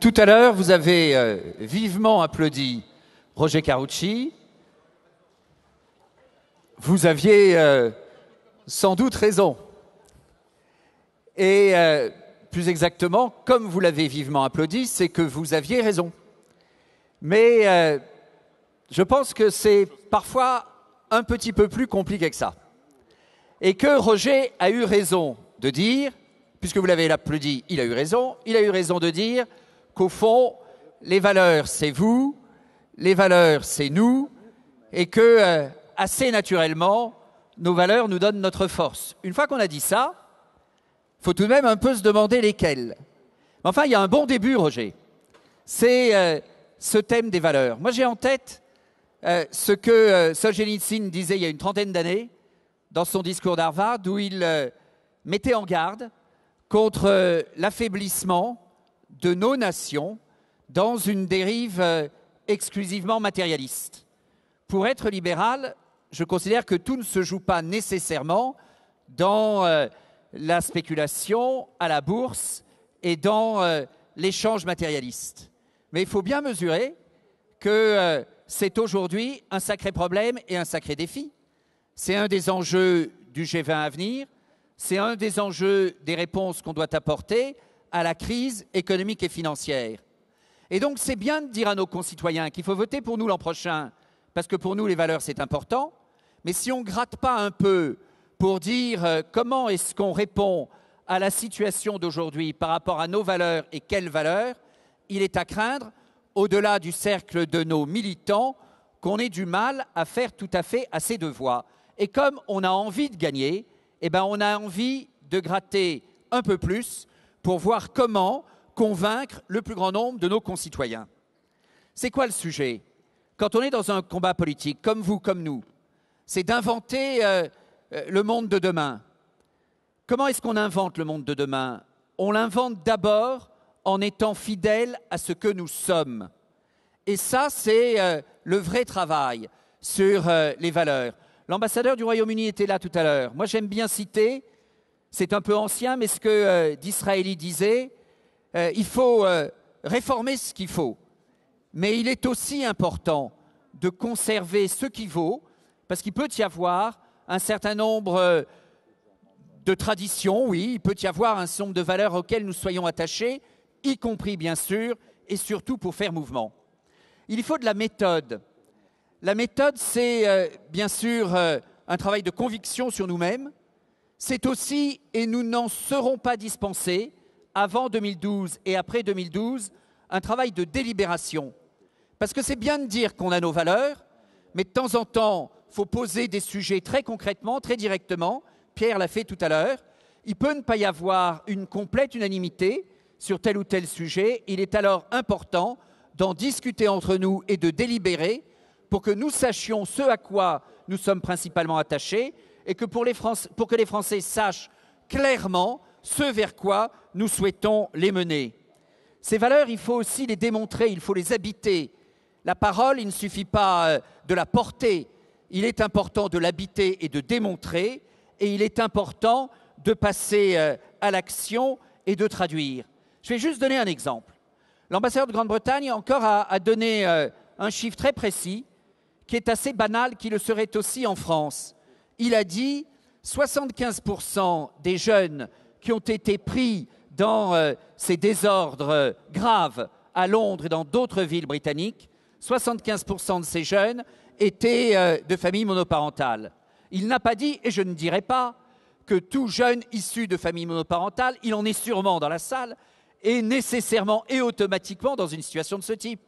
Tout à l'heure, vous avez euh, vivement applaudi Roger Carucci. Vous aviez euh, sans doute raison. Et euh, plus exactement, comme vous l'avez vivement applaudi, c'est que vous aviez raison. Mais je pense que c'est parfois un petit peu plus compliqué que ça. Et que Roger a eu raison de dire, puisque vous l'avez applaudi, il a eu raison, il a eu raison de dire, qu'au fond, les valeurs, c'est vous, les valeurs, c'est nous, et que, euh, assez naturellement, nos valeurs nous donnent notre force. Une fois qu'on a dit ça, il faut tout de même un peu se demander lesquelles. Enfin, il y a un bon début, Roger. C'est euh, ce thème des valeurs. Moi, j'ai en tête euh, ce que euh, Solzhenitsyn disait il y a une trentaine d'années dans son discours d'Harvard, où il mettait en garde contre l'affaiblissement de nos nations dans une dérive euh, exclusivement matérialiste. Pour être libéral, je considère que tout ne se joue pas nécessairement dans euh, la spéculation à la bourse et dans euh, l'échange matérialiste. Mais il faut bien mesurer que c'est aujourd'hui un sacré problème et un sacré défi. C'est un des enjeux du G20 à venir, c'est un des enjeux des réponses qu'on doit apporter à la crise économique et financière. Et donc c'est bien de dire à nos concitoyens qu'il faut voter pour nous l'an prochain, parce que pour nous les valeurs c'est important, mais si on ne gratte pas un peu pour dire euh, comment est-ce qu'on répond à la situation d'aujourd'hui par rapport à nos valeurs et quelles valeurs, il est à craindre, au-delà du cercle de nos militants, qu'on ait du mal à faire tout à fait assez de voix. Et comme on a envie de gagner, eh ben on a envie de gratter un peu plus pour voir comment convaincre le plus grand nombre de nos concitoyens. C'est quoi le sujet Quand on est dans un combat politique, comme vous, comme nous, c'est d'inventer euh, euh, le monde de demain. Comment est-ce qu'on invente le monde de demain On l'invente d'abord en étant fidèle à ce que nous sommes. Et ça, c'est euh, le vrai travail sur les valeurs. L'ambassadeur du Royaume-Uni était là tout à l'heure. Moi, j'aime bien citer c'est un peu ancien, mais ce que euh, disait, euh, il faut euh, réformer ce qu'il faut. Mais il est aussi important de conserver ce qui vaut, parce qu'il peut y avoir un certain nombre de traditions, oui, il peut y avoir un certain nombre de valeurs auxquelles nous soyons attachés, y compris bien sûr, et surtout pour faire mouvement. Il faut de la méthode. La méthode, c'est bien sûr un travail de conviction sur nous-mêmes, c'est aussi, et nous n'en serons pas dispensés, avant 2012 et après 2012, un travail de délibération. Parce que c'est bien de dire qu'on a nos valeurs, mais de temps en temps, il faut poser des sujets très concrètement, très directement. Pierre l'a fait tout à l'heure. Il peut ne pas y avoir une complète unanimité sur tel ou tel sujet. Il est alors important d'en discuter entre nous et de délibérer pour que nous sachions ce à quoi nous sommes principalement attachés et que pour, les que les Français sachent clairement ce vers quoi nous souhaitons les mener. Ces valeurs, il faut aussi les démontrer, il faut les habiter. La parole, il ne suffit pas euh, de la porter, il est important de l'habiter et de démontrer, et il est important de passer euh, à l'action et de traduire. Je vais juste donner un exemple. L'ambassadeur de Grande-Bretagne encore a donné euh, un chiffre très précis, qui est assez banal, qui le serait aussi en France il a dit 75% des jeunes qui ont été pris dans euh, ces désordres euh, graves à Londres et dans d'autres villes britanniques, 75% de ces jeunes étaient euh, de famille monoparentale. Il n'a pas dit, et je ne dirai pas, que tout jeune issu de famille monoparentale, il en est sûrement dans la salle, et nécessairement et automatiquement dans une situation de ce type.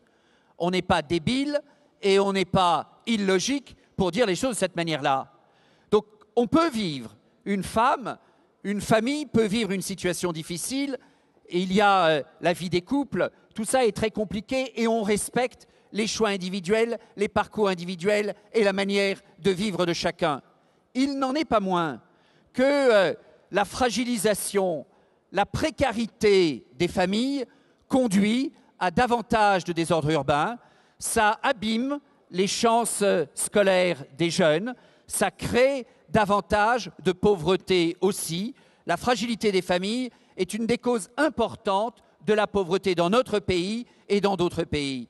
On n'est pas débile et on n'est pas illogique pour dire les choses de cette manière-là on peut vivre, une femme, une famille peut vivre une situation difficile, il y a euh, la vie des couples, tout ça est très compliqué et on respecte les choix individuels, les parcours individuels et la manière de vivre de chacun. Il n'en est pas moins que euh, la fragilisation, la précarité des familles conduit à davantage de désordre urbain, ça abîme les chances euh, scolaires des jeunes, ça crée davantage de pauvreté aussi. La fragilité des familles est une des causes importantes de la pauvreté dans notre pays et dans d'autres pays.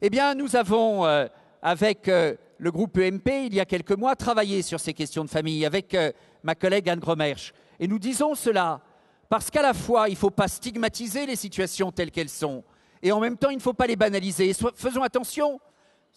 Eh bien, nous avons, euh, avec euh, le groupe EMP, il y a quelques mois, travaillé sur ces questions de famille avec euh, ma collègue Anne Gromersch. Et nous disons cela parce qu'à la fois, il ne faut pas stigmatiser les situations telles qu'elles sont, et en même temps, il ne faut pas les banaliser. faisons attention,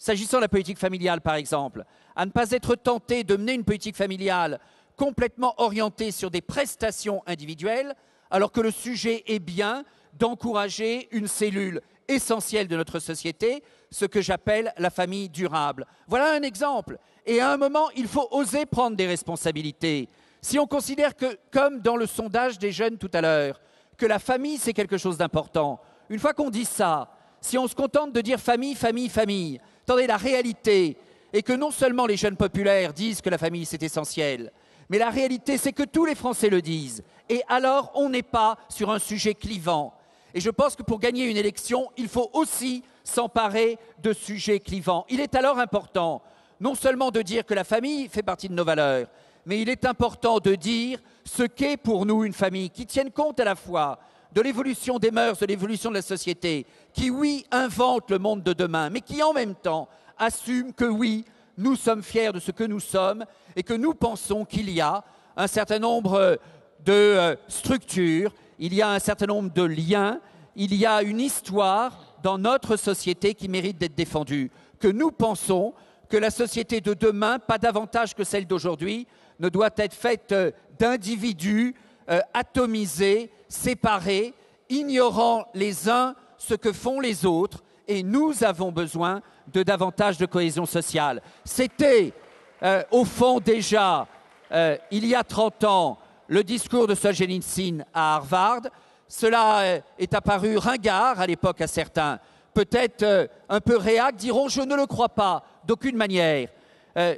S'agissant de la politique familiale, par exemple, à ne pas être tenté de mener une politique familiale complètement orientée sur des prestations individuelles, alors que le sujet est bien d'encourager une cellule essentielle de notre société, ce que j'appelle la famille durable. Voilà un exemple. Et à un moment, il faut oser prendre des responsabilités. Si on considère que, comme dans le sondage des jeunes tout à l'heure, que la famille, c'est quelque chose d'important, une fois qu'on dit ça, si on se contente de dire famille, famille, famille, Attendez, la réalité est que non seulement les jeunes populaires disent que la famille c'est essentiel, mais la réalité c'est que tous les Français le disent. Et alors, on n'est pas sur un sujet clivant. Et je pense que pour gagner une élection, il faut aussi s'emparer de sujets clivants. Il est alors important non seulement de dire que la famille fait partie de nos valeurs, mais il est important de dire ce qu'est pour nous une famille, qui tienne compte à la fois de l'évolution des mœurs, de l'évolution de la société, qui, oui, invente le monde de demain, mais qui, en même temps, assume que, oui, nous sommes fiers de ce que nous sommes et que nous pensons qu'il y a un certain nombre de euh, structures, il y a un certain nombre de liens, il y a une histoire dans notre société qui mérite d'être défendue, que nous pensons que la société de demain, pas davantage que celle d'aujourd'hui, ne doit être faite euh, d'individus euh, atomisés séparés, ignorant les uns ce que font les autres, et nous avons besoin de davantage de cohésion sociale. C'était, euh, au fond, déjà, euh, il y a 30 ans, le discours de Solzhenitsyn à Harvard. Cela euh, est apparu ringard à l'époque à certains, peut-être un peu réac, diront je ne le crois pas d'aucune manière.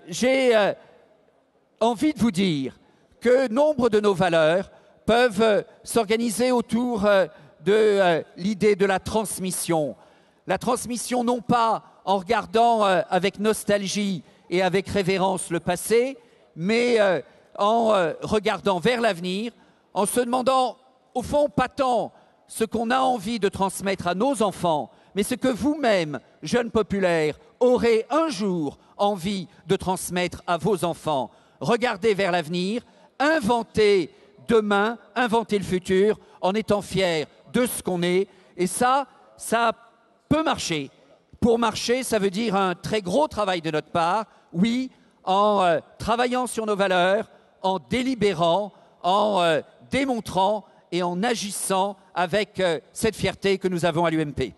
J'ai envie de vous dire que nombre de nos valeurs peuvent euh, s'organiser autour euh, de euh, l'idée de la transmission. La transmission non pas en regardant avec nostalgie et avec révérence le passé, mais en regardant vers l'avenir, en se demandant, au fond, pas tant ce qu'on a envie de transmettre à nos enfants, mais ce que vous-même, jeunes populaires, aurez un jour envie de transmettre à vos enfants. Regardez vers l'avenir, inventez demain, inventer le futur en étant fier de ce qu'on est. Et ça, ça peut marcher. Pour marcher, ça veut dire un très gros travail de notre part, oui, en euh, travaillant sur nos valeurs, en délibérant, en euh, démontrant et en agissant avec euh, cette fierté que nous avons à l'UMP.